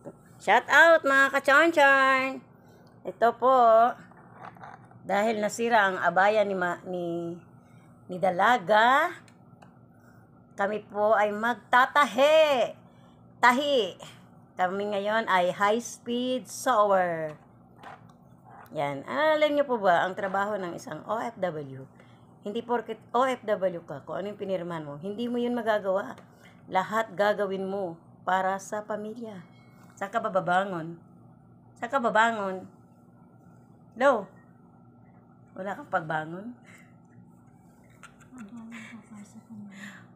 Ito. Shout out mga kachonchon! Ito po, dahil nasira ang abaya ni, ma, ni, ni Dalaga, kami po ay magtatahe. Tahi. Kami ngayon ay high speed sower. Yan. Alam niyo po ba ang trabaho ng isang OFW? Hindi porket OFW ka, kung ano yung pinirman mo, hindi mo yun magagawa. Lahat gagawin mo para sa pamilya. Saan ka bababangon? Saan ka babangon? Hello? Wala kang pagbangon?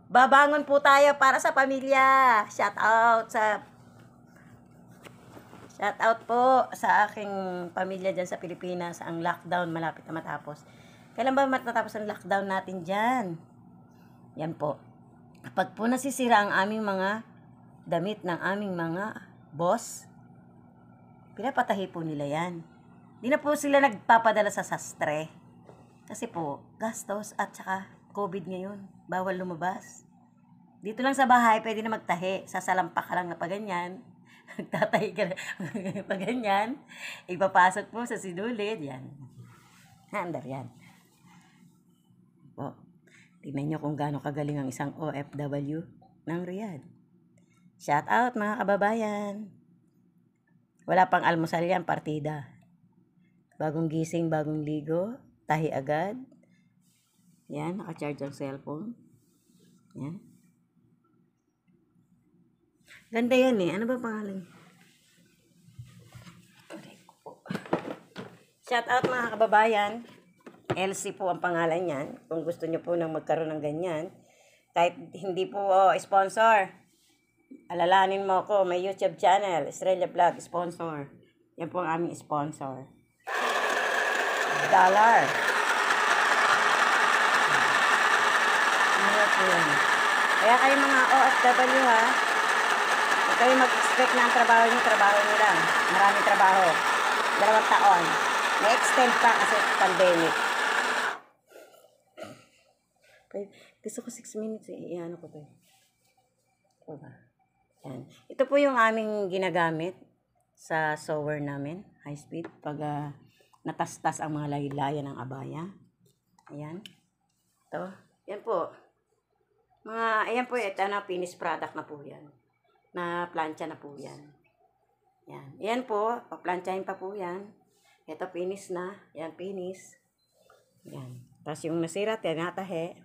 Babangon po tayo para sa pamilya. Shout out sa Shout out po sa aking pamilya diyan sa Pilipinas. Ang lockdown malapit na matapos. Kailan ba matatapos ang lockdown natin diyan? Yan po. Kapag po nasisira ang aming mga damit ng aming mga boss, pinapatahi po nila yan. Hindi na po sila nagpapadala sa sastre. Kasi po, gastos at saka COVID ngayon. Bawal lumabas. Dito lang sa bahay, pwede na magtahi. Sasalampa ka lang na paganyan. Nagtatahi ka na paganyan. Ipapasok po sa sinulid. Yan. Handar yan. Po. Tingnan niyo kung gaano kagaling ang isang OFW ng Riyadh. Shout out mga kababayan. Wala pang almusal yan, partida. Bagong gising, bagong ligo, tahi agad. Yan, nakacharge ang cellphone. Yan. Ganda yan eh. Ano ba pangalan? Shout out mga kababayan. LC po ang pangalan niyan. Kung gusto niyo po nang magkaroon ng ganyan, kahit hindi po oh, sponsor, alalahanin mo ako, may YouTube channel, Australia Vlog, sponsor. Yan po ang aming sponsor. Dollar. Mahirap ano yun. Kaya kayo mga OFW ha, huwag kayo mag-expect na ang trabaho niyo, trabaho niyo lang. Maraming trabaho. Dalawang taon. May extend pa kasi pandemic. Gusto ko 6 minutes eh. Iano ko to eh. Diba? Yan. Ito po yung aming ginagamit sa sewer namin, high speed, pag uh, natastas ang mga laylayan ng abaya. Ayan. Ito. Yan po. Mga, ayan po, ito na finished product na po yan. Na plancha na po yan. Yan. Yan po, paplantsahin pa po yan. Ito, finish na. Yan, finish. Yan. Tapos yung nasira, tinatahe.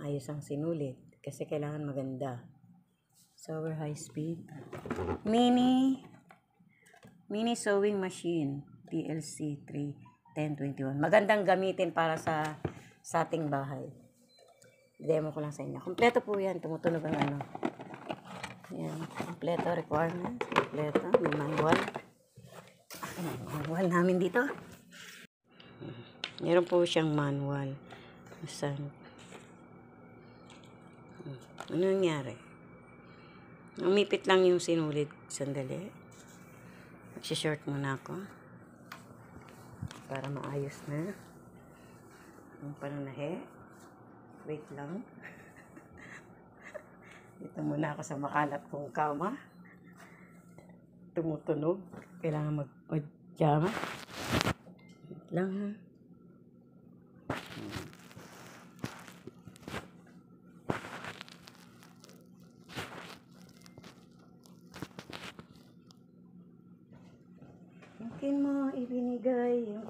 maayos ang sinulit kasi kailangan maganda. So, we're high speed. Mini Mini sewing machine TLC 31021. Magandang gamitin para sa sa ating bahay. Demo ko lang sa inyo. Kompleto po 'yan, tumutunog ang ano. Yan, kompleto requirements, kompleto, may manual. Ano, manual namin dito. Meron po siyang manual. Saan? Ano nangyari? Umipit lang yung sinulid. Sandali. Magsishort muna ako. Para maayos na. Ang pananahe. Wait lang. Dito muna ako sa makalat kong kama. Tumutunog. Kailangan mag-pajama. Wait lang ha.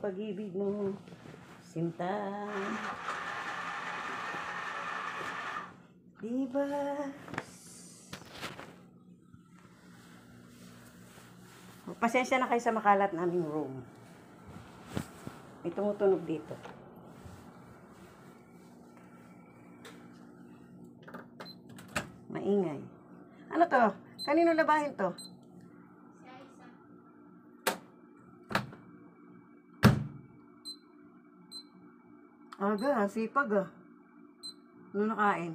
ang pag-ibig ng sinta. Diba? Pasensya na kayo sa makalat naming room. May tumutunog dito. Maingay. Ano to? Kanino labahin to? Aga, ano ah? sipag ah. Ano nakain?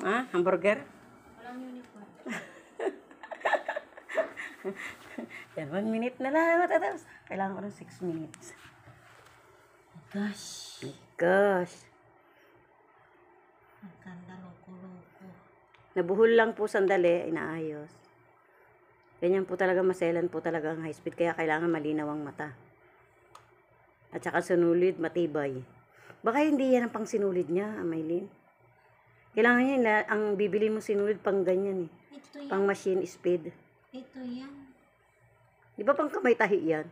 Ha? Ah, hamburger? Walang unicorn. Yan, one minute na lang matatapos. Kailangan ko ng 6 minutes. Oh, gosh. My gosh. Ang ganda loko-loko. Nabuhol lang po sandali, inaayos. Ganyan po talaga maselan po talaga ang high speed, kaya kailangan malinaw ang mata. At saka sinulid, matibay. Baka hindi yan ang pang sinulid niya, Amaylin. Ah, Kailangan niya ang bibili mo sinulid pang ganyan eh. Ito yan. Pang machine speed. Ito yan. Di ba pang kamay tahi yan?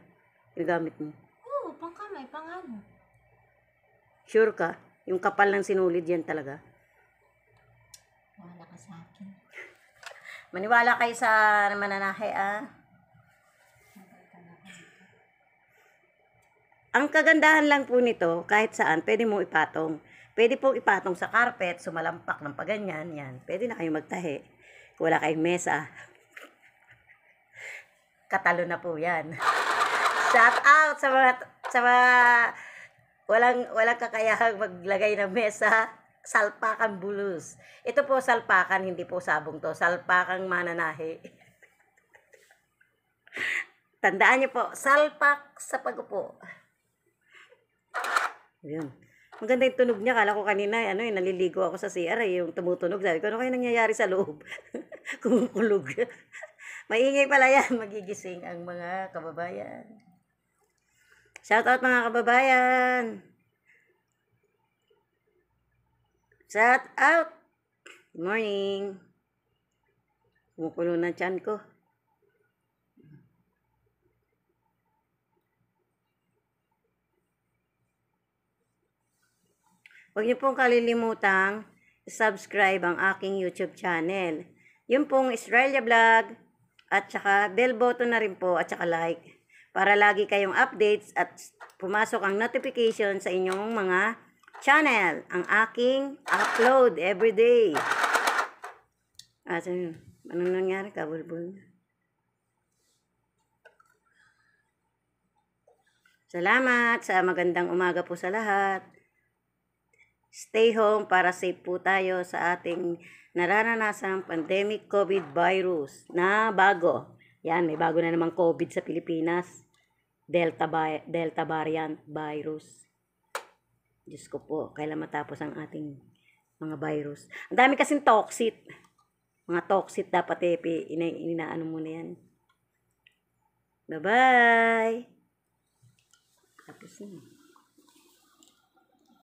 Ginagamit mo. Oo, pang kamay, pang ano. Sure ka? Yung kapal ng sinulid yan talaga? Wala ka sa akin. Maniwala kayo sa mananahe ah. Ang kagandahan lang po nito, kahit saan, pwede mo ipatong. Pwede pong ipatong sa carpet, sumalampak ng paganyan, yan. Pwede na kayo magtahe. wala kayong mesa. Katalo na po yan. Shout out sa mga, sa mga walang, walang kakayahang maglagay ng mesa salpakan bulus. Ito po salpakan, hindi po sabong to. Salpakang mananahi. Tandaan niyo po, salpak sa pagupo. Ayan. Maganda yung tunog niya. Kala ko kanina, ano eh, naliligo ako sa CR eh, yung tumutunog. Sabi ko, ano kayo nangyayari sa loob? Kumukulog. Maingay pala yan. Magigising ang mga kababayan. Shout out mga kababayan. Shout out. Good morning. Kumukulo na chan ko. Huwag niyo pong kalilimutang subscribe ang aking YouTube channel. Yun pong Israelia Vlog at saka bell button na rin po at saka like para lagi kayong updates at pumasok ang notification sa inyong mga channel ang aking upload everyday. Ah, so, nangyari? Kabulbul Salamat sa magandang umaga po sa lahat stay home para safe po tayo sa ating nararanasan pandemic COVID virus na bago. Yan, may bago na naman COVID sa Pilipinas. Delta, Delta variant virus. Diyos ko po, kailan matapos ang ating mga virus. Ang dami kasing toxic. Mga toxic dapat eh, ina, inaano muna yan. Bye-bye! Tapos na.